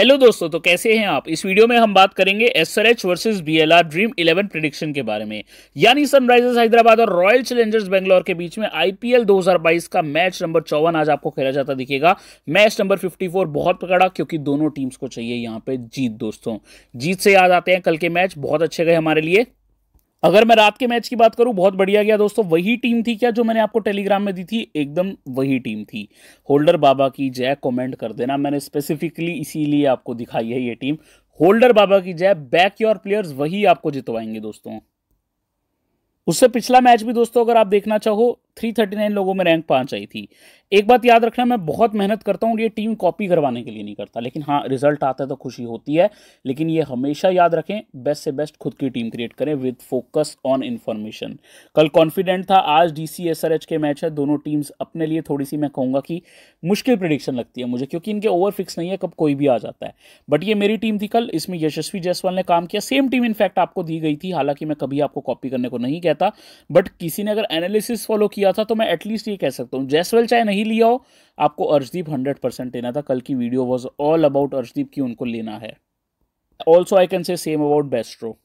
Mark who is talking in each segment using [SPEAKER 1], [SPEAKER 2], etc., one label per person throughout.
[SPEAKER 1] hello दोस्तों तो कैसे हैं आप इस वीडियो में हम बात करेंगे SRH versus BLR Dream Eleven prediction के बारे में यानी सनराइजर्स हैदराबाद और रॉयल चैलेंजर्स बेंगलोर के बीच में आईपीएल 2022 का मैच नंबर चौवन आज आपको खेला जाता दिखेगा मैच नंबर 54 बहुत पकड़ा क्योंकि दोनों टीम्स को चाहिए यहाँ पे जीत दोस्तों जीत से याद आते हैं कल के मैच बहुत अच्छे गए हमारे लिए अगर मैं रात के मैच की बात करूं बहुत बढ़िया गया दोस्तों वही टीम थी क्या जो मैंने आपको टेलीग्राम में दी थी एकदम वही टीम थी होल्डर बाबा की जय कमेंट कर देना मैंने स्पेसिफिकली इसीलिए आपको दिखाई है ये टीम होल्डर बाबा की जय बैक योर प्लेयर्स वही आपको जितवाएंगे दोस्तों उससे पिछला मैच भी दोस्तों अगर आप देखना चाहो थ्री थर्टी नाइन लोगों में रैंक पाँच आई थी एक बात याद रखना मैं बहुत मेहनत करता हूँ ये टीम कॉपी करवाने के लिए नहीं करता लेकिन हाँ रिजल्ट आता है तो खुशी होती है लेकिन ये हमेशा याद रखें बेस्ट से बेस्ट खुद की टीम क्रिएट करें विद फोकस ऑन इन्फॉर्मेशन कल कॉन्फिडेंट था आज D C S R H के मैच है दोनों टीम्स अपने लिए थोड़ी सी मैं कहूँगा कि मुश्किल प्रिडिक्शन लगती है मुझे क्योंकि इनके ओवर फिक्स नहीं है कब कोई भी आ जाता है बट ये मेरी टीम थी कल इसमें यशस्वी जायसवाल ने काम किया सेम टीम इनफैक्ट आपको दी गई थी हालांकि मैं कभी आपको कॉपी करने को नहीं कहता बट किसी ने अगर एनालिसिस फॉलो किया किया था तो मैं एटलीस्ट ये कह सकता हूँ जैसवेल चाहे नहीं लिया हो आपको अर्शदीप हंड्रेड परसेंट लेना था कल की video was all about Arshdeep की उनको लेना है also I can say same about Bairstow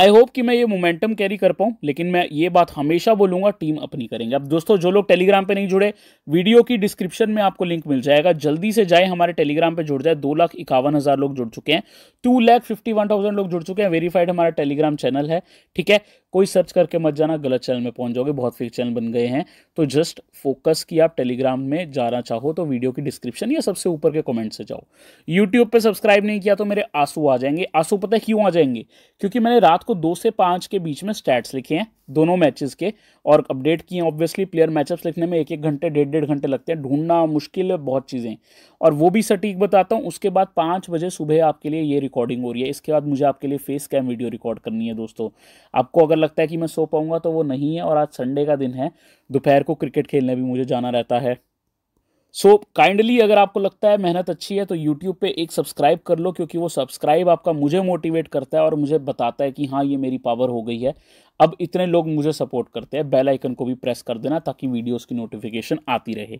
[SPEAKER 1] I hope कि मैं ये मोमेंटम कैरी कर पाऊँ लेकिन मैं ये बात हमेशा बोलूँगा टीम अपनी करेंगे अब दोस्तों जो लोग टेलीग्राम पे नहीं जुड़े वीडियो की डिस्क्रिप्शन में आपको लिंक मिल जाएगा जल्दी से जाए हमारे टेलीग्राम पे जुड़ जाए दो लाख इक्यावन हज़ार लोग जुड़ चुके हैं two lakh fifty one thousand लोग जुड़ चुके हैं वेरीफाइड हमारा टेलीग्राम चैनल है ठीक है कोई सर्च करके मत जाना गलत चैनल में पहुंच जाओगे बहुत फेक चैनल बन गए हैं तो जस्ट फोकस की आप टेलीग्राम में जाना चाहो तो वीडियो की डिस्क्रिप्शन या सबसे ऊपर के कमेंट से जाओ यूट्यूब पर सब्सक्राइब नहीं किया तो मेरे आंसू आ जाएंगे आंसू पता है क्यों आ जाएंगे क्योंकि मैंने रात को दो से पाँच के बीच में स्टैट्स लिखे हैं दोनों मैचेस के और अपडेट किए ऑब्वियसली प्लेयर मैचअप्स लिखने में एक एक घंटे डेढ़ डेढ़ घंटे लगते हैं ढूंढना मुश्किल है बहुत चीज़ें और वो भी सटीक बताता हूँ उसके बाद पाँच बजे सुबह आपके लिए ये रिकॉर्डिंग हो रही है इसके बाद मुझे आपके लिए फेस कैम वीडियो रिकॉर्ड करनी है दोस्तों आपको अगर लगता है कि मैं सो पाऊंगा तो वो नहीं है और आज संडे का दिन है दोपहर को क्रिकेट खेलने भी मुझे जाना रहता है सो so, काइंडली अगर आपको लगता है मेहनत अच्छी है तो यूट्यूब पे एक सब्सक्राइब कर लो क्योंकि वो सब्सक्राइब आपका मुझे मोटिवेट करता है और मुझे बताता है कि हाँ ये मेरी पावर हो गई है अब इतने लोग मुझे सपोर्ट करते हैं बेल आइकन को भी प्रेस कर देना ताकि वीडियोस की नोटिफिकेशन आती रहे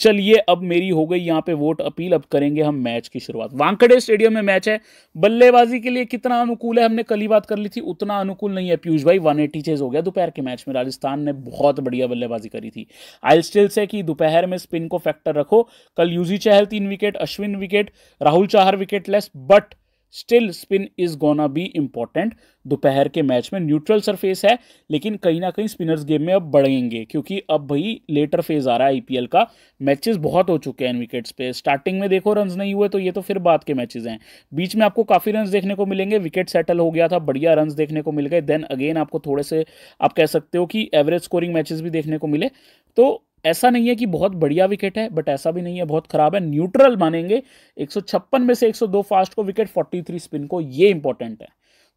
[SPEAKER 1] चलिए अब मेरी हो गई यहाँ पे वोट अपील अब करेंगे हम मैच की शुरुआत वांकड़े स्टेडियम में मैच है बल्लेबाजी के लिए कितना अनुकूल है हमने कल ही बात कर ली थी उतना अनुकूल नहीं है पीयूष भाई वन एटी चेज हो गया दोपहर के मैच में राजस्थान ने बहुत बढ़िया बल्लेबाजी करी थी आई स्टिल से कि दोपहर में स्पिन को फैक्टर रखो कल यूजी चहल तीन wicket Ashwin wicket Rahul Chahar wicket less but still spin is gonna be important दोपहर के मैच में न्यूट्रल सरफेस है लेकिन कहीं ना कहीं स्पिनर्स गेम में अब बढ़ेंगे क्योंकि अब भाई लेटर फेज आ रहा है आईपीएल का मैचेस बहुत हो चुके हैं विकेट्स पे स्टार्टिंग में देखो रन नहीं हुए तो ये तो फिर बाद के मैचेस हैं बीच में आपको काफ़ी रन देखने को मिलेंगे विकेट सेटल हो गया था बढ़िया रन देखने को मिल गए देन अगेन आपको थोड़े से आप कह सकते हो कि एवरेज स्कोरिंग मैचेस भी देखने को मिले तो ऐसा नहीं है कि बहुत बढ़िया विकेट है बट ऐसा भी नहीं है बहुत खराब है न्यूट्रल मानेंगे एक में से 102 फास्ट को विकेट 43 स्पिन को ये इंपॉर्टेंट है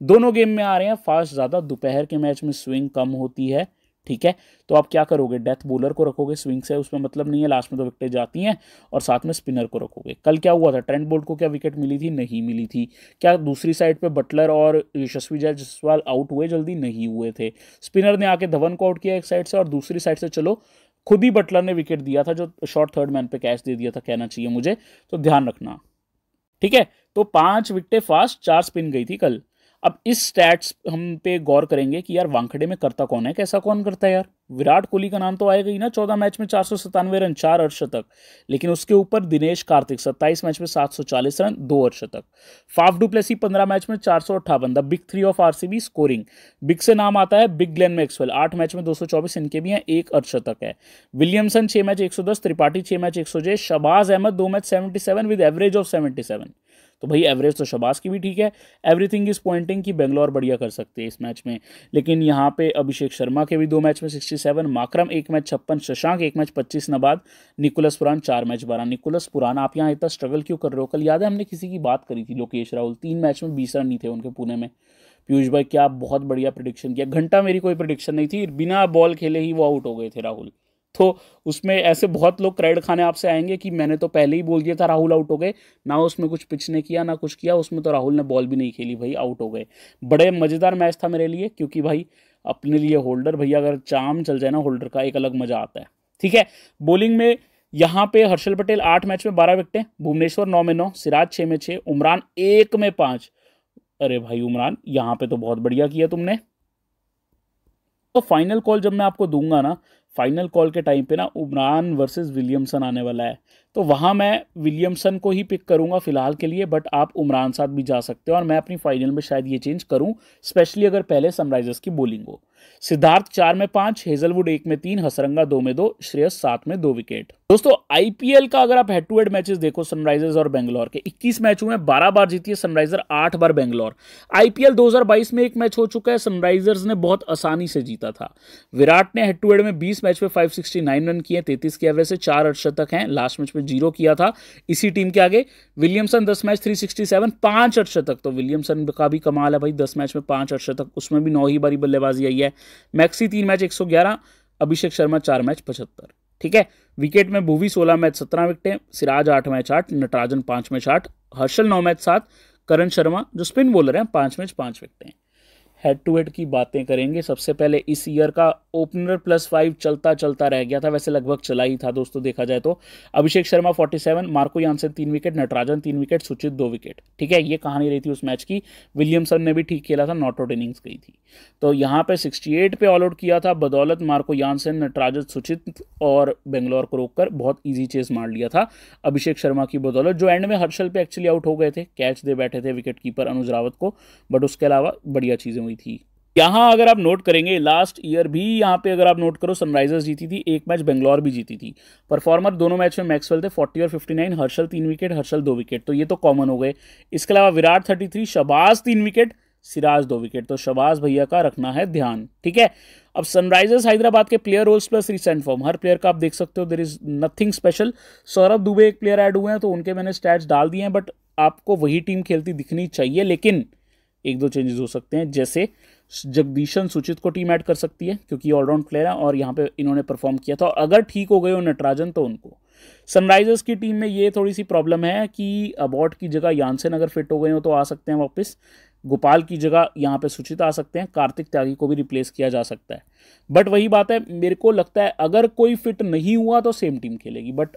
[SPEAKER 1] दोनों गेम में आ रहे हैं फास्ट ज़्यादा दोपहर के मैच में स्विंग कम होती है ठीक है तो आप क्या करोगे डेथ बॉलर को रखोगे स्विंग से उसमें मतलब नहीं है लास्ट में तो विकेटें जाती हैं और साथ में स्पिनर को रखोगे कल क्या हुआ था ट्रेंट बोल्ट को क्या विकेट मिली थी नहीं मिली थी क्या दूसरी साइड पे बटलर और यशस्वी जय जसवाल आउट हुए जल्दी नहीं हुए थे स्पिनर ने आके धवन को आउट किया एक साइड से और दूसरी साइड से चलो खुद ही बटलर ने विकेट दिया था जो शॉर्ट थर्ड मैन पे कैच दे दिया था कहना चाहिए मुझे तो ध्यान रखना ठीक है तो पांच विकटे फास्ट चार स्पिन गई थी कल अब इस स्टैट्स हम पे गौर करेंगे कि यार वांखड़े में करता कौन है कैसा कौन करता है यार विराट कोहली का नाम तो आएगा ही ना चौदह मैच में चार सौ सतानवे रन चार अर्धशतक लेकिन उसके ऊपर दिनेश कार्तिक सत्ताईस मैच में सात सौ चालीस रन दो अर्धशतक फाफ डू डुप्लेसी पंद्रह मैच में चार सौ अट्ठावन the big three of RCB scoring big से नाम आता है बिग ग्लेन मैक्सवेल आठ मैच में दो सौ चौबीस इनके भी हैं एक अर्धशतक है विलियमसन छह मैच एक सौ दस त्रिपाठी छह मैच एक सौ शबाज अहमद दो match seventy seven with average of seventy seven तो भाई एवरेज तो शबाज की भी ठीक है एवरीथिंग इज़ पॉइंटिंग कि बेंगलोर बढ़िया कर सकते हैं इस मैच में लेकिन यहाँ पे अभिषेक शर्मा के भी दो मैच में सिक्सटी सेवन माक्रम एक मैच छप्पन शशांक एक मैच पच्चीस नबाद निकोलस पुरान चार मैच बारह निकोलस पुरान आप यहाँ इतना स्ट्रगल क्यों कर रहे हो कल याद है हमने किसी की बात करी थी लोकेश राहुल तीन मैच में बीस रन नहीं थे उनके पुणे में पीयूष भाई क्या बहुत बढ़िया प्रडिक्शन किया घंटा मेरी कोई प्रडिक्शन नहीं थी बिना बॉल खेले ही वो आउट हो गए थे राहुल तो उसमें ऐसे बहुत लोग क्रेड खाने आपसे आएंगे कि मैंने तो पहले ही बोल दिया था राहुल आउट हो गए ना उसमें कुछ पिच ने किया ना कुछ किया उसमें तो राहुल ने बॉल भी नहीं खेली भाई आउट हो गए बड़े मज़ेदार मैच था मेरे लिए क्योंकि भाई अपने लिए होल्डर भैया अगर चाम चल जाए ना होल्डर का एक अलग मज़ा आता है ठीक है बॉलिंग में यहाँ पे हर्षल पटेल आठ मैच में बारह विकटें भुवनेश्वर नौ में नौ सिराज छः में छः उमरान एक में पाँच अरे भाई उमरान यहाँ पे तो बहुत बढ़िया किया तुमने तो फाइनल कॉल जब मैं आपको दूंगा ना फाइनल कॉल के टाइम पे ना उमरान वर्सेस विलियमसन आने वाला है तो वहाँ मैं विलियमसन को ही पिक करूँगा फ़िलहाल के लिए बट आप उमरान साथ भी जा सकते हो और मैं अपनी फाइनल में शायद ये चेंज करूँ स्पेशली अगर पहले सनराइजर्स की बोलिंग हो सिद्धार्थ चार में पाँच हेजलवुड एक में तीन हसरंगा दो में दो श्रेयस सात में दो विकेट दोस्तों आईपीएल का अगर आप हेड टू हेड मैचेस देखो सनराइजर्स और बेंगलोर के 21 मैच हुए हैं 12 बार जीती है सनराइजर 8 बार बेंगलोर आईपीएल 2022 में एक मैच हो चुका है सनराइजर्स ने बहुत आसानी से जीता था विराट ने हेड टू हेड में 20 मैच में 569 रन किए 33 की एवरेज से चार अड़शतक हैं लास्ट मैच में जीरो किया था इसी टीम के आगे विलियमसन 10 मैच 367 पांच अड़शतक तो विलियमसन का भी कमाल है भाई 10 मैच में पांच अड़शतक उसमें भी नौ ही बारी बल्लेबाजी आई है मैक्सी तीन मैच 111 अभिषेक शर्मा चार मैच पचहत्तर ठीक है विकेट में भूवी सोलह मैच सत्रह विकटें सिराज आठ मैच आठ नटराजन पांच मैच आठ हर्षल नौ मैच सात करण शर्मा जो स्पिन बॉलर हैं पांच मैच पाँच विकटें हेड टू हेड की बातें करेंगे सबसे पहले इस ईयर का ओपनर प्लस फाइव चलता चलता रह गया था वैसे लगभग चला ही था दोस्तों देखा जाए तो अभिषेक शर्मा 47 मार्को यानसन तीन विकेट नटराजन तीन विकेट सुचित दो विकेट ठीक है ये कहानी रही थी उस मैच की विलियमसन ने भी ठीक खेला था नॉट आउट इनिंग्स गई थी तो यहाँ पे सिक्सटी पे ऑल आउट किया था बदौलत मार्को यानसन नटराजन सुचित और बेंगलोर को रोककर बहुत ईजी चेज मार लिया था अभिषेक शर्मा की बदौलत जो एंड में हर्षल पे एक्चुअली आउट हो गए थे कैच दे बैठे थे विकेट कीपर अनुज रावत को बट उसके अलावा बढ़िया चीज़ें हुई थी यहाँ अगर आप नोट करेंगे लास्ट ईयर भी यहाँ पे अगर आप नोट करो सनराइजर्स जीती थी एक मैच बेंगलोर भी जीती थी परफॉर्मर दोनों मैच में मैक्सवेल थे 40 और 59 हर्षल तीन विकेट हर्षल दो विकेट तो ये तो कॉमन हो गए इसके अलावा विराट 33 शबाज तीन विकेट सिराज दो विकेट तो शबाज भैया का रखना है ध्यान ठीक है अब सनराइजर्स हैदराबाद के player roles plus recent form हर प्लेयर का आप देख सकते हो there is nothing special Saurabh Dubey एक प्लेयर ऐड हुए हैं तो उनके मैंने स्टैट्स डाल दिए हैं बट आपको वही टीम खेलती दिखनी चाहिए लेकिन एक दो चेंजेस हो सकते हैं जैसे जगदीशन सुचित को टीम ऐड कर सकती है क्योंकि ऑलराउंड प्लेयर है और यहाँ पे इन्होंने परफॉर्म किया था और अगर ठीक हो गए हो नटराजन तो उनको सनराइजर्स की टीम में ये थोड़ी सी प्रॉब्लम है कि अबॉट की जगह यानसेन अगर फिट हो गए हो तो आ सकते हैं वापस गोपाल की जगह यहाँ पे सुचित आ सकते हैं कार्तिक त्यागी को भी रिप्लेस किया जा सकता है बट वही बात है मेरे को लगता है अगर कोई फिट नहीं हुआ तो सेम टीम खेलेगी बट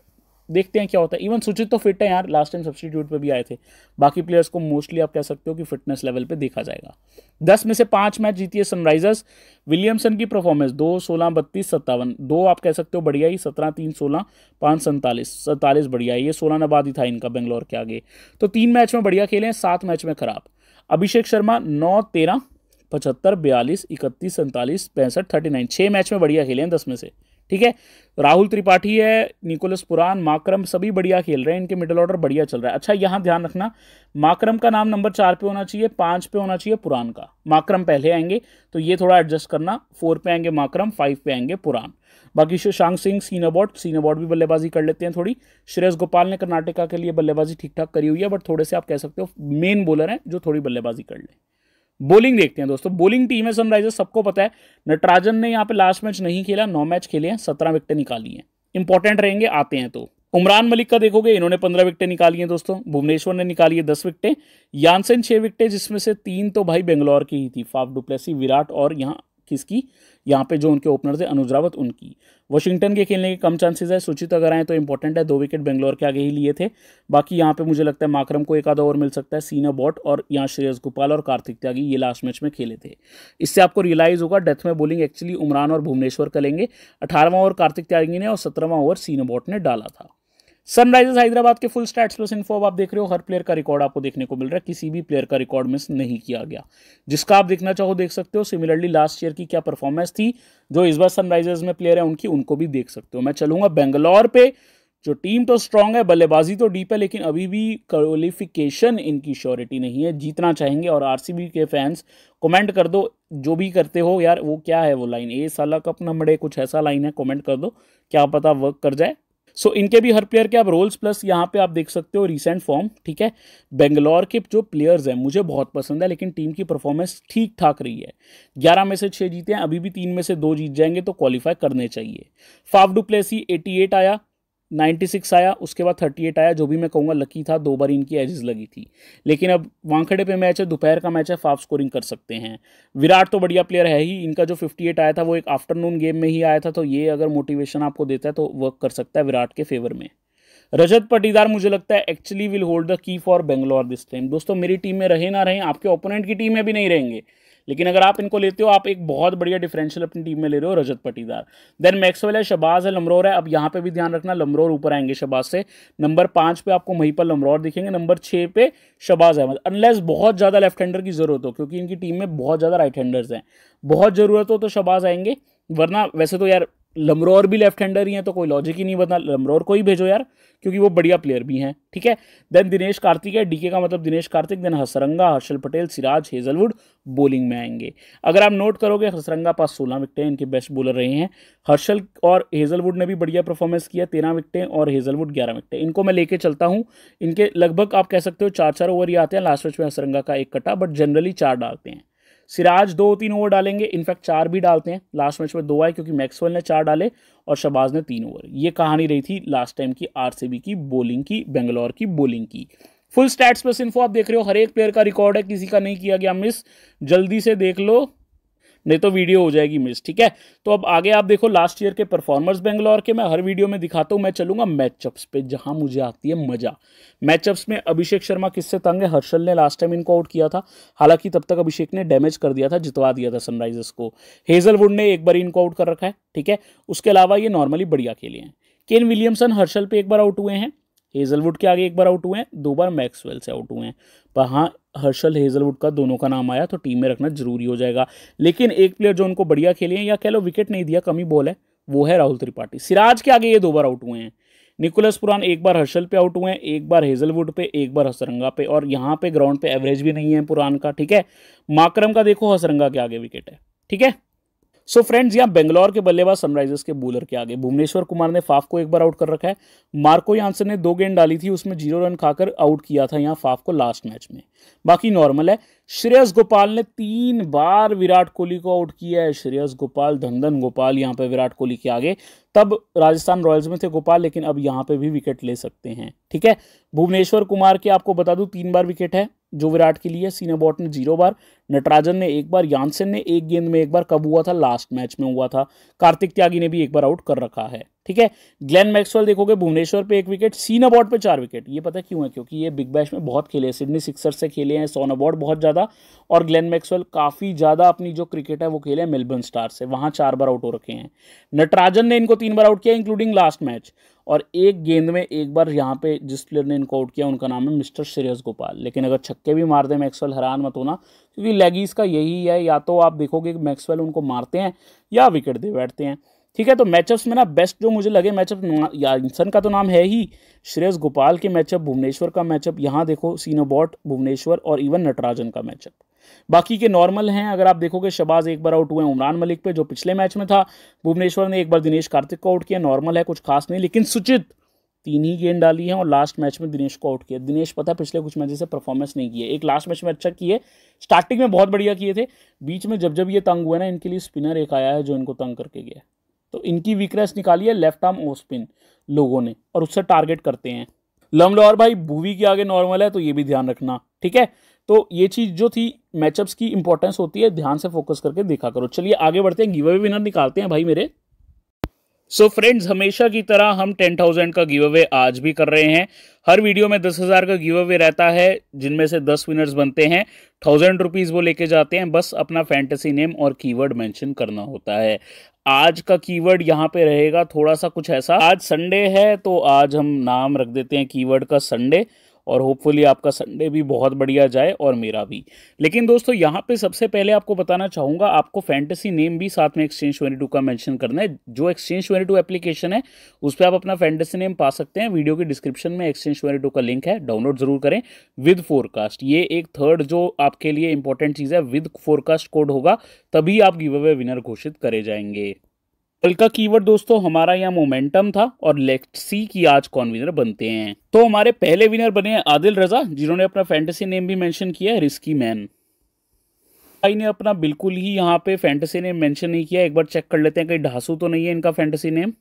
[SPEAKER 1] देखते हैं क्या होता है इवन सुचित तो फिट है यार लास्ट टाइम सब्सटीट्यूट पे भी आए थे बाकी प्लेयर्स को मोस्टली आप कह सकते हो कि फिटनेस लेवल पे देखा जाएगा दस में से पांच मैच जीती है सनराइजर्स विलियमसन की परफॉर्मेंस दो सोलह बत्तीस सत्तावन दो आप कह सकते हो बढ़िया ही सत्रह तीन सोलह पाँच सैंतालीस सैंतालीस बढ़िया ये सोलह नबाद ही था इनका बेंगलोर के आगे तो तीन मैच में बढ़िया खेले हैं सात मैच में खराब अभिषेक शर्मा नौ तेरह पचहत्तर बयालीस इकतीस सैंतालीस पैंसठ थर्टी नाइन छः मैच में बढ़िया खेले हैं दस में से ठीक है राहुल त्रिपाठी है निकोलस पुरान माक्रम सभी बढ़िया खेल रहे हैं इनके मिडल ऑर्डर बढ़िया चल रहा है अच्छा यहाँ ध्यान रखना माक्रम का नाम नंबर चार पे होना चाहिए पाँच पे होना चाहिए पुरान का माक्रम पहले आएंगे तो ये थोड़ा एडजस्ट करना फोर पे आएंगे माक्रम फाइव पे आएंगे पुरान बाकी शशांक सिंह सीनाबॉट अबॉट भी बल्लेबाजी कर लेते हैं थोड़ी श्रेयस गोपाल ने कर्नाटका के लिए बल्लेबाजी ठीक ठाक करी हुई है बट थोड़े से आप कह सकते हो मेन बॉलर हैं जो थोड़ी बल्लेबाजी कर लें बोलिंग देखते हैं दोस्तों बोलिंग टीम है सनराइजर्स सबको पता है नटराजन ने यहाँ पे लास्ट मैच नहीं खेला नौ मैच खेले हैं सत्रह विकेटें निकाली हैं इंपॉर्टेंट रहेंगे आते हैं तो उमरान मलिक का देखोगे इन्होंने पंद्रह विकेटें निकाली हैं दोस्तों भुवनेश्वर ने निकाली है दस विकेटें यानसेन छः विकेटें जिसमें से तीन तो भाई बेंगलोर की ही थी फाफ डुप्लेसी विराट और यहाँ किसकी यहाँ पे जो उनके ओपनर थे अनुज रावत उनकी वाशिंगटन के खेलने के कम चांसेस है सुचित अगर आए तो इंपॉर्टेंट है दो विकेट बेंगलोर के आगे ही लिए थे बाकी यहाँ पे मुझे लगता है माकरम को एक आधा ओवर मिल सकता है सीना बॉट और यहाँ श्रेयस गोपाल और कार्तिक त्यागी ये लास्ट मैच में खेले थे इससे आपको रियलाइज होगा डेथ में बॉलिंग एक्चुअली उमरान और भुवनेश्वर करेंगे अठारहवां ओवर कार्तिक त्यागी ने और सत्रहवां ओवर सीना बॉट ने डाला था सनराइजर्स हैदराबाद के फुल स्टैट्स प्लस इन्फो अब आप देख रहे हो हर प्लेयर का रिकॉर्ड आपको देखने को मिल रहा है किसी भी प्लेयर का रिकॉर्ड मिस नहीं किया गया जिसका आप देखना चाहो देख सकते हो सिमिलरली लास्ट ईयर की क्या परफॉर्मेंस थी जो इस बार सनराइजर्स में प्लेयर है उनकी उनको भी देख सकते हो मैं चलूंगा बेंगलोर पे जो टीम तो स्ट्रांग है बल्लेबाजी तो डीप है लेकिन अभी भी क्वालिफिकेशन इनकी श्योरिटी नहीं है जीतना चाहेंगे और आरसीबी के फैंस कमेंट कर दो जो भी करते हो यार वो क्या है वो लाइन ए साला कप नंबर कुछ ऐसा लाइन है कमेंट कर दो क्या पता वर्क कर जाए सो so, इनके भी हर प्लेयर के आप रोल्स प्लस यहाँ पे आप देख सकते हो रिसेंट फॉर्म ठीक है बेंगलोर के जो प्लेयर्स हैं मुझे बहुत पसंद है लेकिन टीम की परफॉर्मेंस ठीक ठाक रही है ग्यारह में से छः जीते हैं अभी भी तीन में से दो जीत जाएंगे तो क्वालिफाई करने चाहिए फाफ डुप्लेसी एटी आया 96 आया उसके बाद 38 आया जो भी मैं कहूँगा लकी था दो बार इनकी एजेस लगी थी लेकिन अब वांखड़े पे मैच है दोपहर का मैच है फाफ स्कोरिंग कर सकते हैं विराट तो बढ़िया प्लेयर है ही इनका जो 58 आया था वो एक आफ्टरनून गेम में ही आया था तो ये अगर मोटिवेशन आपको देता है तो वर्क कर सकता है विराट के फेवर में रजत पटीदार मुझे लगता है actually will hold the key for Bangalore this time दोस्तों मेरी टीम में रहे ना रहे आपके ओपोनेंट की टीम में भी नहीं रहेंगे लेकिन अगर आप इनको लेते हो आप एक बहुत बढ़िया डिफरेंशियल अपनी टीम में ले रहे हो रजत पटीदार देन मैक्सवेल है शबाज है लमरोर है अब यहाँ पे भी ध्यान रखना लमरोर ऊपर आएंगे शबाज से नंबर पाँच पे आपको वहीं पर लमरोर दिखेंगे नंबर छः पे शबाज अहमद अनलेस बहुत ज़्यादा लेफ्ट हैंडर की ज़रूरत हो क्योंकि इनकी टीम में बहुत ज़्यादा राइट हैंडर्स हैं बहुत ज़रूरत हो तो शबाज आएंगे वरना वैसे तो यार लमरोर भी लेफ्ट हैंडर ही हैं तो कोई लॉजिक ही नहीं बता लमरोर को ही भेजो यार क्योंकि वो बढ़िया प्लेयर भी हैं ठीक है देन दिनेश कार्तिक है डीके का मतलब Dinesh Karthik then Hasaranga Harshal Patel Siraj Hazlewood bowling में आएंगे अगर आप नोट करोगे हसरंगा पास सोलह विकटें इनके बेस्ट बॉलर रहे हैं हर्षल और हेजलवुड ने भी बढ़िया परफॉर्मेंस किया तेरह विकटें और हेजलवुड ग्यारह विकटें इनको मैं लेके चलता हूँ इनके लगभग आप कह सकते हो चार चार ओवर ही आते हैं लास्ट मैच में हसरंगा का एक कटा बट जनरली चार डालते हैं सिराज दो तीन ओवर डालेंगे इनफैक्ट चार भी डालते हैं लास्ट मैच में दो आए क्योंकि मैक्सवेल ने चार डाले और शबाज ने तीन ओवर ये कहानी रही थी लास्ट टाइम की आर की बॉलिंग की बेंगलोर की बॉलिंग की फुल स्टैट्स प्लस इन्फो आप देख रहे हो हर एक प्लेयर का रिकॉर्ड है किसी का नहीं किया गया मिस जल्दी से देख लो नहीं तो वीडियो हो जाएगी मिस ठीक है तो अब आगे आप देखो लास्ट ईयर के परफॉर्मर्स बेंगलोर के मैं हर वीडियो में दिखाता हूँ मैं चलूंगा मैचअप्स पे जहां मुझे आती है मजा मैचअप्स में अभिषेक शर्मा किससे तंग है हर्षल ने लास्ट टाइम इनको आउट किया था हालांकि तब तक अभिषेक ने डैमेज कर दिया था जितवा दिया था सनराइजर्स को हेजलवुड ने एक बार इनको आउट कर रखा है ठीक है उसके अलावा ये नॉर्मली बढ़िया खेले हैं केन विलियमसन हर्षल पे एक बार आउट हुए हैं हेजलवुड के आगे एक बार आउट हुए हैं दो बार मैक्सवेल से आउट हुए हैं पर हाँ हर्षल हेजलवुड का दोनों का नाम आया तो टीम में रखना जरूरी हो जाएगा लेकिन एक प्लेयर जो उनको बढ़िया खेले या कह लो विकेट नहीं दिया कमी बॉल है वो है राहुल त्रिपाठी सिराज के आगे ये दो बार आउट हुए हैं निकोलस पुरान एक बार हर्षल पे आउट हुए हैं एक बार हेजलवुड पे एक बार हसरंगा पे और यहाँ पे ग्राउंड पे एवरेज भी नहीं है पुरान का ठीक है माकरम का देखो हसरंगा के आगे विकेट है ठीक है सो फ्रेंड्स यहाँ बेंगलोर के बल्लेबाज सनराइजर्स के बॉलर के आगे भुवनेश्वर कुमार ने फाफ को एक बार आउट कर रखा है मार्को यांसन ने दो गेंद डाली थी उसमें जीरो रन खाकर आउट किया था यहाँ फाफ को लास्ट मैच में बाकी नॉर्मल है श्रेयस गोपाल ने तीन बार विराट कोहली को आउट किया है श्रेयस गोपाल धनधन गोपाल यहाँ पे विराट कोहली के आगे तब राजस्थान रॉयल्स में थे गोपाल लेकिन अब यहाँ पे भी विकेट ले सकते हैं ठीक है भुवनेश्वर कुमार के आपको बता दूँ तीन बार विकेट है जो विराट के लिए सीनाबॉट ने जीरो बार नटराजन ने एक बार यानसेन ने एक गेंद में एक बार कब हुआ था लास्ट मैच में हुआ था कार्तिक त्यागी ने भी एक बार आउट कर रखा है ठीक है ग्लेन मैक्सवेल देखोगे भुवनेश्वर पे एक विकेट सीन अबॉर्ड पे चार विकेट ये पता क्यों है क्योंकि ये बिग बैश में बहुत खेले हैं सिडनी सिक्सर से खेले हैं सोन अबॉर्ड बहुत ज़्यादा और ग्लेन मैक्सवेल काफ़ी ज़्यादा अपनी जो क्रिकेट है वो खेले हैं मेलबर्न स्टार से वहाँ चार बार आउट हो रखे हैं नटराजन ने इनको तीन बार आउट किया इंक्लूडिंग लास्ट मैच और एक गेंद में एक बार यहाँ पे जिस प्लेयर ने इनको आउट किया उनका नाम है मिस्टर श्रेयस गोपाल लेकिन अगर छक्के भी मार दे मैक्सवेल हैरान मत होना क्योंकि लेगीज का यही है या तो आप देखोगे कि मैक्सवेल उनको मारते हैं या विकेट दे बैठते हैं ठीक है तो मैचअप्स में ना बेस्ट जो मुझे लगे मैचअप यासन का तो नाम है ही श्रेयस गोपाल के मैचअप भुवनेश्वर का मैचअप यहाँ देखो सीनोबॉट भुवनेश्वर और इवन नटराजन का मैचअप बाकी के नॉर्मल हैं अगर आप देखोगे शबाज एक बार आउट हुए उमरान मलिक पे जो पिछले मैच में था भुवनेश्वर ने एक बार दिनेश कार्तिक को आउट किया नॉर्मल है कुछ खास नहीं लेकिन सुचित तीन ही गेंद डाली है और लास्ट मैच में दिनेश को आउट किया दिनेश पता है पिछले कुछ मैच से परफॉर्मेंस नहीं किए एक लास्ट मैच में अच्छा किए स्टार्टिंग में बहुत बढ़िया किए थे बीच में जब जब ये तंग हुए ना इनके लिए स्पिनर एक आया है जो इनको तंग करके गया तो इनकी वीकनेस निकाली है लेफ्ट आर्म ओस्पिन स्पिन लोगों ने और उससे टारगेट करते हैं लमलोर भाई भूवी के आगे नॉर्मल है तो ये भी ध्यान रखना ठीक है तो ये चीज़ जो थी मैचअप्स की इंपॉर्टेंस होती है ध्यान से फोकस करके देखा करो चलिए आगे बढ़ते हैं गिवे विनर निकालते हैं भाई मेरे सो so फ्रेंड्स हमेशा की तरह हम टेन थाउजेंड का गिव अवे आज भी कर रहे हैं हर वीडियो में दस हज़ार का गिव अवे रहता है जिनमें से दस विनर्स बनते हैं थाउजेंड रुपीज़ वो लेके जाते हैं बस अपना फैंटेसी नेम और कीवर्ड मेंशन करना होता है आज का कीवर्ड यहाँ पे रहेगा थोड़ा सा कुछ ऐसा आज संडे है तो आज हम नाम रख देते हैं कीवर्ड का संडे और होपफुली आपका संडे भी बहुत बढ़िया जाए और मेरा भी लेकिन दोस्तों यहाँ पे सबसे पहले आपको बताना चाहूँगा आपको फैंटेसी नेम भी साथ में एक्सचेंज ट्वेंटी का मैंशन करना है जो एक्सचेंज ट्वेंटी एप्लीकेशन है उस पर आप अपना फैंटेसी नेम पा सकते हैं वीडियो के डिस्क्रिप्शन में एक्सचेंज ट्वेंटी का लिंक है डाउनलोड जरूर करें विद फोरकास्ट ये एक थर्ड जो आपके लिए इंपॉर्टेंट चीज़ है विद फोरकास्ट कोड होगा तभी आप गिव अवे विनर घोषित करे जाएंगे कल का कीवर्ड दोस्तों हमारा यहाँ मोमेंटम था और लेफ्ट सी की आज कौन विनर बनते हैं तो हमारे पहले विनर बने हैं आदिल रजा जिन्होंने अपना फैंटेसी नेम भी मेंशन किया है रिस्की मैन भाई ने अपना बिल्कुल ही यहाँ पे फैंटेसी नेम मेंशन नहीं किया एक बार चेक कर लेते हैं कहीं ढांसू तो नहीं है इनका फैंटेसी नेम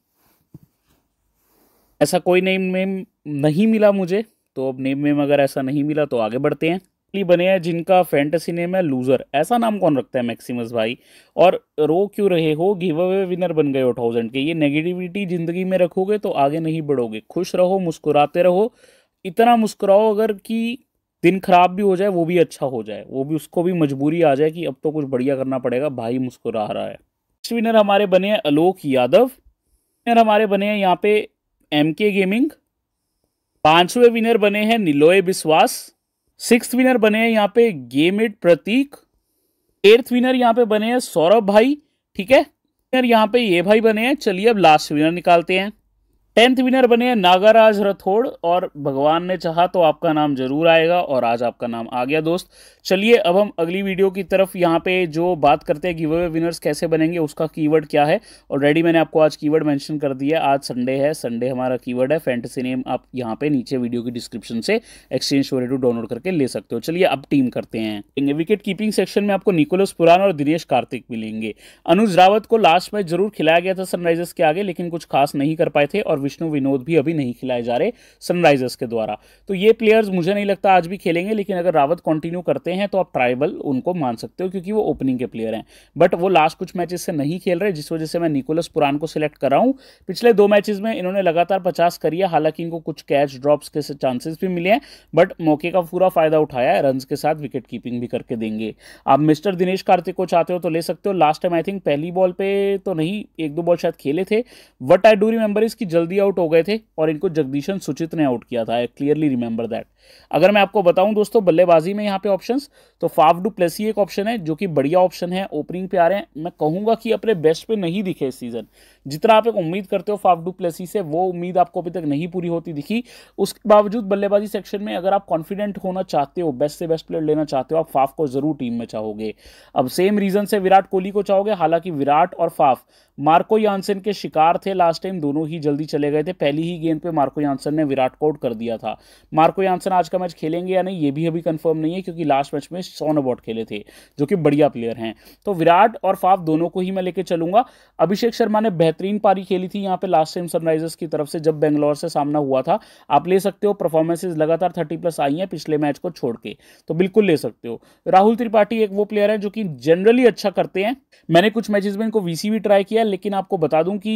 [SPEAKER 1] ऐसा कोई नेम नेम नहीं मिला मुझे तो अब नेम में अगर ऐसा नहीं मिला तो आगे बढ़ते हैं लिए बने हैं जिनका फैंटेसी नेम है लूज़र ऐसा नाम कौन रखता है मैक्सिमस भाई और रो क्यों रहे हो गिव अवे विनर बन गए हो थाउजेंड के ये नेगेटिविटी ज़िंदगी में रखोगे तो आगे नहीं बढ़ोगे खुश रहो मुस्कुराते रहो इतना मुस्कुराओ अगर कि दिन खराब भी हो जाए वो भी अच्छा हो जाए वो भी उसको भी मजबूरी आ जाए कि अब तो कुछ बढ़िया करना पड़ेगा भाई मुस्कुरा रहा है नेक्स्ट विनर हमारे बने हैं आलोक यादव विनर हमारे बने हैं यहाँ पे एम के गेमिंग पांचवें विनर बने हैं निलोय विश्वास सिक्स विनर बने हैं यहाँ पे गेम इट प्रतीक एर्थ विनर यहाँ पे बने हैं सौरभ भाई ठीक है विनर यहाँ पे ये भाई बने हैं चलिए अब लास्ट विनर निकालते हैं टेंथ विनर बने हैं नागराज रथोड़ और भगवान ने चाहा तो आपका नाम जरूर आएगा और आज आपका नाम आ गया दोस्त चलिए अब हम अगली वीडियो की तरफ यहाँ पे जो बात करते हैं गिव अवे विनर्स कैसे बनेंगे उसका कीवर्ड क्या है ऑलरेडी मैंने आपको आज कीवर्ड मेंशन कर दिया आज संडे है संडे हमारा कीवर्ड है फैंटेसी नेम आप यहाँ पे नीचे वीडियो की डिस्क्रिप्शन से एक्सचेंज शोरे टू डाउनलोड करके ले सकते हो चलिए अब टीम करते हैं विकेट कीपिंग सेक्शन में आपको निकोलस पुरान और दिनेश कार्तिक मिलेंगे अनुज रावत को लास्ट मैच जरूर खिलाया गया था सनराइजर्स के आगे लेकिन कुछ खास नहीं कर पाए थे और विष्णु विनोद भी अभी नहीं खिलाए जा रहे सनराइजर्स के द्वारा तो ये प्लेयर्स मुझे नहीं लगता आज भी खेलेंगे लेकिन अगर रावत कंटिन्यू करते हैं तो आप ट्राइबल उनको मान सकते हो क्योंकि वो ओपनिंग के प्लेयर हैं बट वो लास्ट कुछ मैचेस से नहीं खेल रहे जिस वजह से मैं निकोलस पुरान को सिलेक्ट कर रहा हूँ पिछले दो मैचेज में इन्होंने लगातार पचास करी है हालांकि इनको कुछ कैच ड्रॉप्स के चांसेस भी मिले हैं बट मौके का पूरा फायदा उठाया है रन के साथ विकेट कीपिंग भी करके देंगे आप मिस्टर दिनेश कार्तिक को चाहते हो तो ले सकते हो लास्ट टाइम आई थिंक पहली बॉल पे तो नहीं एक दो बॉल शायद खेले थे वट आई डू रिमेंबर इसकी जल्दी जल्दी आउट हो गए थे और इनको जगदीशन सुचित ने आउट किया था आई क्लियरली रिमेंबर दैट अगर मैं आपको बताऊं दोस्तों बल्लेबाजी में यहाँ पे ऑप्शंस तो फाफ डू प्लेसी एक ऑप्शन है जो कि बढ़िया ऑप्शन है ओपनिंग पे आ रहे हैं मैं कहूंगा कि अपने बेस्ट पे नहीं दिखे इस सीजन जितना आप एक उम्मीद करते हो फाफ डू प्लेसी से वो उम्मीद आपको अभी तक नहीं पूरी होती दिखी उसके बावजूद बल्लेबाजी सेक्शन में अगर आप कॉन्फिडेंट होना चाहते हो बेस्ट से बेस्ट प्लेयर लेना चाहते हो आप फाफ को जरूर टीम में चाहोगे अब सेम रीजन से विराट कोहली को चाहोगे हालांकि विराट और फाफ मार्को यानसन के शिकार थे लास्ट टाइम दोनों ही जल्दी चले गए थे पहली ही गेंद पे मार्को यानसन ने विराट को आउट कर दिया था मार्को यानसन रोशन आज का मैच खेलेंगे या नहीं ये भी अभी कंफर्म नहीं है क्योंकि लास्ट मैच में सोन अबॉट खेले थे जो कि बढ़िया प्लेयर हैं तो विराट और फाफ दोनों को ही मैं लेके चलूंगा अभिषेक शर्मा ने बेहतरीन पारी खेली थी यहाँ पे लास्ट टाइम सनराइजर्स की तरफ से जब बेंगलोर से सामना हुआ था आप ले सकते हो परफॉर्मेंसेज लगातार थर्टी प्लस आई हैं पिछले मैच को छोड़ के तो बिल्कुल ले सकते हो राहुल त्रिपाठी एक वो प्लेयर है जो कि जनरली अच्छा करते हैं मैंने कुछ मैचेस में इनको वीसी भी ट्राई किया लेकिन आपको बता दूं कि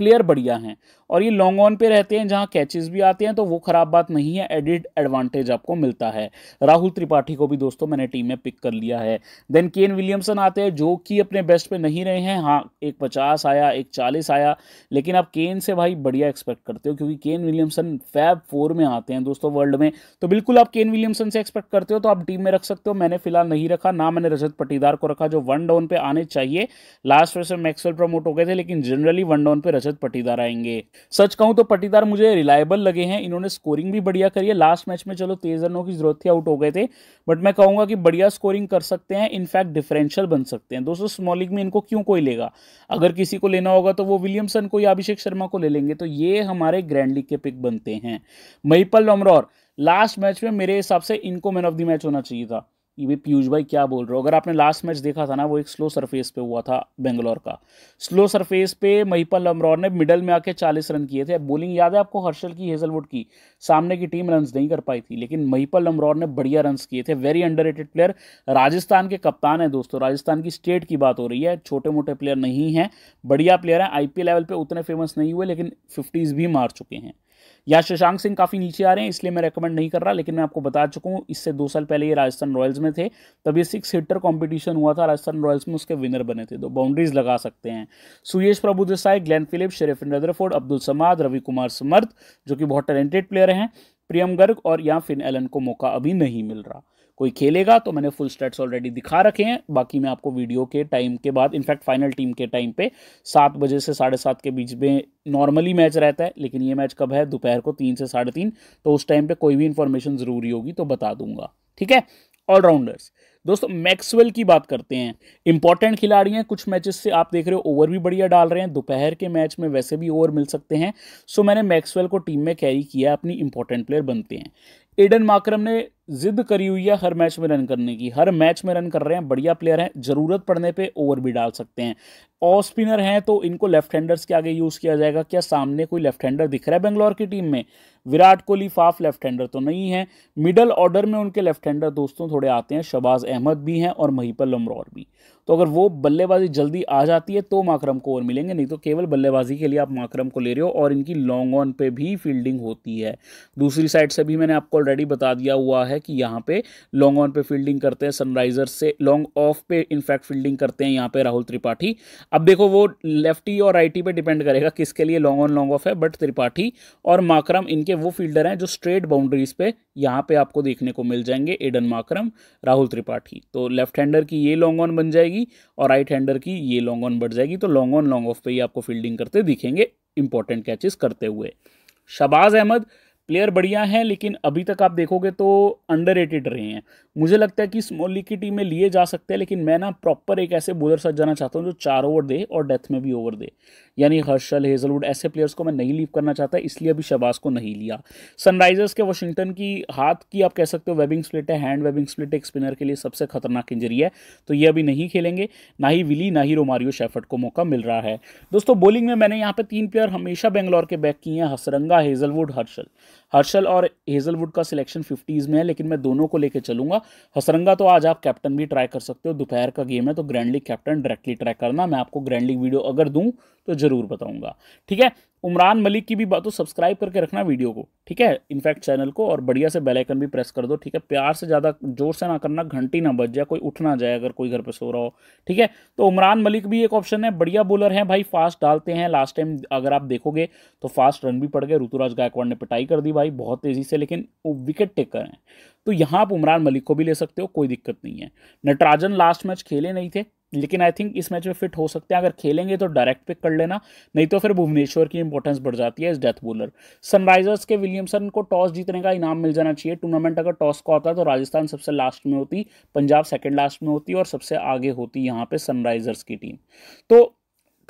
[SPEAKER 1] प्लेयर बढ़िया हैं और ये लॉन्ग ऑन पे रहते हैं जहां कैचेस भी आते हैं तो वो खराब बात नहीं है एडिड एडवांटेज आपको मिलता है राहुल त्रिपाठी को भी दोस्तों मैंने टीम में पिक कर लिया है देन केन विलियमसन आते हैं जो कि अपने बेस्ट पे नहीं रहे हैं हाँ एक पचास आया एक चालीस आया लेकिन आप केन से भाई बढ़िया एक्सपेक्ट करते हो क्योंकि केन विलियमसन फैब फोर में आते हैं दोस्तों वर्ल्ड में तो बिल्कुल आप केन विलियमसन से एक्सपेक्ट करते हो तो आप टीम में रख सकते हो मैंने फिलहाल नहीं रखा ना मैंने रजत पटीदार को रखा जो वन डाउन पे आने चाहिए लास्ट वैसे मैक्सवेल प्रमोट हो गए थे लेकिन जनरली वन डाउन पे रजत रजत पटीदार आएंगे सच कहूं तो पटीदार मुझे रिलायबल लगे हैं इन्होंने स्कोरिंग भी बढ़िया करी है लास्ट मैच में चलो तेज रनों की जरूरत थी आउट हो गए थे बट मैं कहूंगा कि बढ़िया स्कोरिंग कर सकते हैं इनफैक्ट डिफरेंशियल बन सकते हैं दोस्तों स्मॉलिंग में इनको क्यों कोई लेगा अगर किसी को लेना होगा तो वो विलियमसन को या अभिषेक शर्मा को ले लेंगे तो ये हमारे ग्रैंड लीग के पिक बनते हैं महिपल डोमरौर लास्ट मैच में मेरे हिसाब से इनको मैन ऑफ द मैच होना चाहिए था कि भाई पीयूष भाई क्या बोल रहे हो अगर आपने लास्ट मैच देखा था ना वो एक स्लो सरफेस पे हुआ था बेंगलोर का स्लो सरफेस पे महिपल अमरौर ने मिडल में आके 40 रन किए थे बॉलिंग याद है आपको हर्षल की हेजलवुड की सामने की टीम रन नहीं कर पाई थी लेकिन महिपल लमरौर ने बढ़िया रन किए थे वेरी अंडर प्लेयर राजस्थान के कप्तान है दोस्तों राजस्थान की स्टेट की बात हो रही है छोटे मोटे प्लेयर नहीं है बढ़िया प्लेयर हैं आई लेवल पर उतने फेमस नहीं हुए लेकिन फिफ्टीज़ भी मार चुके हैं या शशांक सिंह काफ़ी नीचे आ रहे हैं इसलिए मैं रिकमेंड नहीं कर रहा लेकिन मैं आपको बता चुका हूँ इससे दो साल पहले ये राजस्थान रॉयल्स में थे तब ये सिक्स हिटर कॉम्पिटिशन हुआ था राजस्थान रॉयल्स में उसके विनर बने थे तो बाउंड्रीज लगा सकते हैं Suyash Prabhudessai Glenn Phillips Sherfane Rutherford Abdul Samad Ravi Kumar Samarth जो कि बहुत टैलेंटेड प्लेयर हैं प्रियम गर्ग और या फिन एलन को मौका अभी नहीं मिल रहा कोई खेलेगा तो मैंने फुल स्टेट्स ऑलरेडी दिखा रखे हैं बाकी मैं आपको वीडियो के टाइम के बाद इनफैक्ट फाइनल टीम के टाइम पे सात बजे से साढ़े सात के बीच में नॉर्मली मैच रहता है लेकिन ये मैच कब है दोपहर को तीन से साढ़े तीन तो उस टाइम पर कोई भी इंफॉर्मेशन ज़रूरी होगी तो बता दूंगा ठीक है ऑलराउंडर्स दोस्तों मैक्सवेल की बात करते हैं इंपॉर्टेंट खिलाड़ी हैं कुछ मैचेस से आप देख रहे हो ओवर भी बढ़िया डाल रहे हैं दोपहर के मैच में वैसे भी ओवर मिल सकते हैं सो मैंने मैक्सवेल को टीम में कैरी किया अपनी इंपॉर्टेंट प्लेयर बनते हैं एडन माकरम ने जिद करी हुई है हर मैच में रन करने की हर मैच में रन कर रहे हैं बढ़िया प्लेयर हैं ज़रूरत पड़ने पे ओवर भी डाल सकते हैं ऑफ स्पिनर हैं तो इनको लेफ्ट हैंडर्स के आगे यूज़ किया जाएगा क्या सामने कोई लेफ्ट हैंडर दिख रहा है बेंगलोर की टीम में Virat Kohli Faf left hander तो नहीं है मिडल ऑर्डर में उनके लेफ्ट हैंडर दोस्तों थोड़े आते हैं शबाज अहमद भी हैं और महीपल लमरौर भी तो अगर वो बल्लेबाजी जल्दी आ जाती है तो माकरम को और मिलेंगे नहीं तो केवल बल्लेबाजी के लिए आप माकरम को ले रहे हो और इनकी लॉन्ग ऑन पे भी फील्डिंग होती है दूसरी साइड से भी मैंने आपको ऑलरेडी बता दिया हुआ है कि यहाँ पे लॉन्ग ऑन पे फील्डिंग करते हैं सनराइजर्स से लॉन्ग ऑफ पे इनफैक्ट फील्डिंग करते हैं यहाँ पे राहुल त्रिपाठी अब देखो वो लेफ्टी और राइटी पे डिपेंड करेगा किसके लिए लॉन्ग ऑन लॉन्ग ऑफ है बट त्रिपाठी और माकरम इनके के वो फील्डर हैं जो स्ट्रेट बाउंड्रीज पे यहाँ पे आपको देखने को मिल जाएंगे एडन माकरम राहुल त्रिपाठी तो लेफ्ट हैंडर की ये लॉन्ग ऑन बन जाएगी और राइट हैंडर की ये लॉन्ग ऑन बढ़ जाएगी तो लॉन्ग ऑन लॉन्ग ऑफ पे ही आपको फील्डिंग करते दिखेंगे इंपॉर्टेंट कैचेस करते हुए शबाज अहमद प्लेयर बढ़िया हैं लेकिन अभी तक आप देखोगे तो अंडर रहे हैं मुझे लगता है कि स्मॉल लीग की टीम में लिए जा सकते हैं लेकिन मैं ना प्रॉपर एक ऐसे बोलर साथ जाना चाहता हूं जो चार ओवर दे और डेथ में भी ओवर दे यानी हर्षल हेजलवुड ऐसे प्लेयर्स को मैं नहीं लीव करना चाहता इसलिए अभी शबाज को नहीं लिया सनराइजर्स के वाशिंगटन की हाथ की आप कह सकते हो वेबिंग स्प्लिट है हैंड वेबिंग स्प्लिट एक स्पिनर के लिए सबसे खतरनाक इंजरी है तो ये अभी नहीं खेलेंगे ना ही विली ना ही रोमारियो शेफर्ट को मौका मिल रहा है दोस्तों बॉलिंग में मैंने यहाँ पर तीन प्लेयर हमेशा बेंगलोर के बैक किए हैं हसरंगा हेजलवुड हर्षल हर्षल और हेजलवुड का सिलेक्शन फिफ्टीज़ में है लेकिन मैं दोनों को लेकर चलूंगा हसरंगा तो आज आप कैप्टन भी ट्राई कर सकते हो दोपहर का गेम है तो grand league captain directly try करना मैं आपको ग्रैंड लीग वीडियो अगर दूँ तो ज़रूर बताऊंगा ठीक है उमरान मलिक की भी बात हो सब्सक्राइब करके रखना वीडियो को ठीक है इनफैक्ट चैनल को और बढ़िया से बेल आइकन भी प्रेस कर दो ठीक है प्यार से ज़्यादा जोर से ना करना घंटी ना बज जाए कोई उठ ना जाए अगर कोई घर पे सो रहा हो ठीक है तो उमरान मलिक भी एक ऑप्शन है बढ़िया बॉलर है भाई फास्ट डालते हैं लास्ट टाइम अगर आप देखोगे तो फास्ट रन भी पड़ गए ऋतुराज गायकवाड़ ने पिटाई कर दी भाई बहुत तेज़ी से लेकिन वो विकेट टेकर हैं तो यहाँ आप उमरान मलिक को भी ले सकते हो कोई दिक्कत नहीं है नटराजन लास्ट मैच खेले नहीं थे लेकिन आई थिंक इस मैच में फिट हो सकते हैं अगर खेलेंगे तो डायरेक्ट पिक कर लेना नहीं तो फिर भुवनेश्वर की इंपॉर्टेंस बढ़ जाती है इस डेथ बॉलर सनराइजर्स के विलियमसन को टॉस जीतने का इनाम मिल जाना चाहिए टूर्नामेंट अगर टॉस का होता तो राजस्थान सबसे लास्ट में होती पंजाब सेकेंड लास्ट में होती और सबसे आगे होती यहाँ पर सनराइजर्स की टीम तो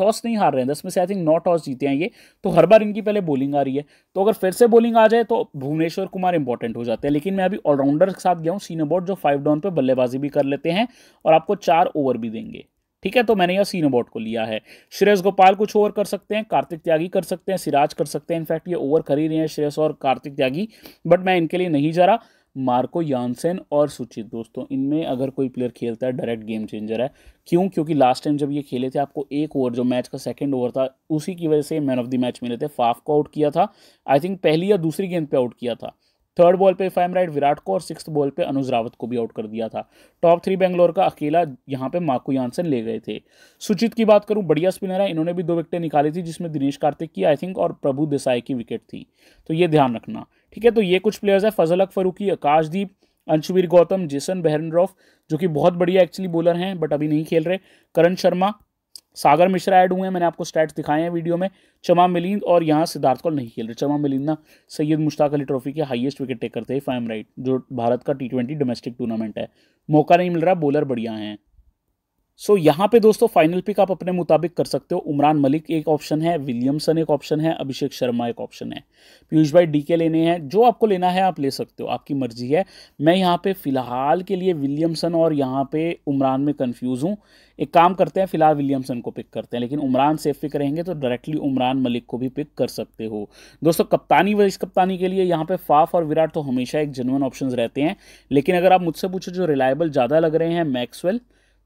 [SPEAKER 1] टॉस नहीं हार रहे हैं दस में से आई थिंक नौ टॉस जीते हैं ये तो हर बार इनकी पहले बॉलिंग आ रही है तो अगर फिर से बॉलिंग आ जाए तो भुवनेश्वर कुमार इंपॉर्टेंट हो जाते हैं लेकिन मैं अभी ऑलराउंडर के साथ गया हूँ सीन सीनोबॉट जो फाइव डाउन पर बल्लेबाजी भी कर लेते हैं और आपको चार ओवर भी देंगे ठीक है तो मैंने यह सीन सीनोबॉट को लिया है श्रेयस गोपाल कुछ ओवर कर सकते हैं कार्तिक त्यागी कर सकते हैं सिराज कर सकते हैं इनफैक्ट ये ओवर कर ही रहे हैं श्रेयस और कार्तिक त्यागी बट मैं इनके लिए नहीं जा रहा मार्को यानसेन और सुचित दोस्तों इनमें अगर कोई प्लेयर खेलता है डायरेक्ट गेम चेंजर है क्यों क्योंकि लास्ट टाइम जब ये खेले थे आपको एक ओवर जो मैच का सेकंड ओवर था उसी की वजह से मैन ऑफ द मैच मिले थे फाफ को आउट किया था आई थिंक पहली या दूसरी गेंद पे आउट किया था थर्ड बॉल पे फाइम राइट विराट को और सिक्स बॉल पे अनुज रावत को भी आउट कर दिया था टॉप थ्री बेंगलोर का अकेला यहाँ पे माकू यानसन ले गए थे सुचित की बात करूँ बढ़िया स्पिनर है इन्होंने भी दो विकेटें निकाली थी जिसमें दिनेश कार्तिक की आई थिंक और प्रभु देसाई की विकेट थी तो ये ध्यान रखना ठीक है तो ये कुछ प्लेयर्स है फजल अक फरूकी आकाशदीप अंशुवीर गौतम जेसन रॉफ जो कि बहुत बढ़िया एक्चुअली बॉलर हैं बट अभी नहीं खेल रहे करण शर्मा सागर मिश्रा ऐड हुए हैं मैंने आपको स्टैट्स दिखाए हैं वीडियो में चमा मिलिंद और यहाँ सिद्धार्थ कौल नहीं खेल रहे चमा मिलिंद ना सैयद मुश्ताक अली ट्रॉफी के हाईएस्ट विकेट टेकर थे फाइम राइट जो भारत का टी ट्वेंटी डोमेस्टिक टूर्नामेंट है मौका नहीं मिल रहा बॉलर बढ़िया हैं सो so, यहाँ पे दोस्तों फाइनल पिक आप अपने मुताबिक कर सकते हो उमरान मलिक एक ऑप्शन है विलियमसन एक ऑप्शन है अभिषेक शर्मा एक ऑप्शन है पीयूष भाई डीके लेने हैं जो आपको लेना है आप ले सकते हो आपकी मर्जी है मैं यहाँ पे फिलहाल के लिए विलियमसन और यहाँ पे उमरान में कन्फ्यूज़ हूँ एक काम करते हैं फिलहाल विलियमसन को पिक करते हैं लेकिन उमरान सेफ पिक रहेंगे तो डायरेक्टली उमरान मलिक को भी पिक कर सकते हो दोस्तों कप्तानी वरिष्ठ कप्तानी के लिए यहाँ पे फाफ और विराट तो हमेशा एक जेनुअन ऑप्शन रहते हैं लेकिन अगर आप मुझसे पूछो जो रिलायबल ज़्यादा लग रहे हैं मैक्सवेल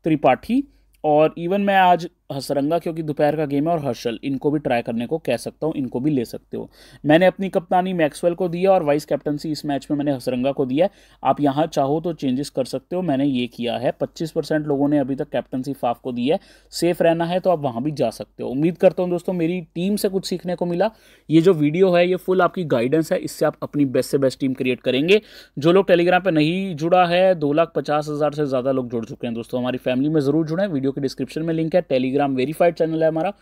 [SPEAKER 1] त्रिपाठी और इवन मैं आज हसरंगा क्योंकि दोपहर का गेम है और हर्षल इनको भी ट्राई करने को कह सकता हूँ इनको भी ले सकते हो मैंने अपनी कप्तानी मैक्सवेल को दिया और वाइस कैप्टनसी इस मैच में मैंने हसरंगा को दिया आप यहाँ चाहो तो चेंजेस कर सकते हो मैंने ये किया है पच्चीस परसेंट लोगों ने अभी तक कैप्टनसी फाफ को दी है सेफ रहना है तो आप वहाँ भी जा सकते हो उम्मीद करता हूँ दोस्तों मेरी टीम से कुछ सीखने को मिला ये जो वीडियो है ये फुल आपकी गाइडेंस है इससे आप अपनी बेस्ट से बेस्ट टीम क्रिएट करेंगे जो लोग टेलीग्राम पर नहीं जुड़ा है दो लाख पचास हज़ार से ज़्यादा लोग जुड़ चुके हैं दोस्तों हमारी फैमिली में ज़रूर जुड़ें वीडियो के डिस्क्रिप्शन में लिंक है टेली टेलीग्राम वेरीफाइड चैनल है हमारा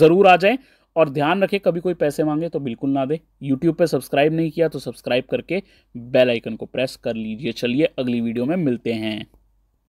[SPEAKER 1] ज़रूर आ जाएँ और ध्यान रखें कभी कोई पैसे मांगे तो बिल्कुल ना दे यूट्यूब पर सब्सक्राइब नहीं किया तो सब्सक्राइब करके बेल आइकन को प्रेस कर लीजिए चलिए अगली वीडियो में मिलते हैं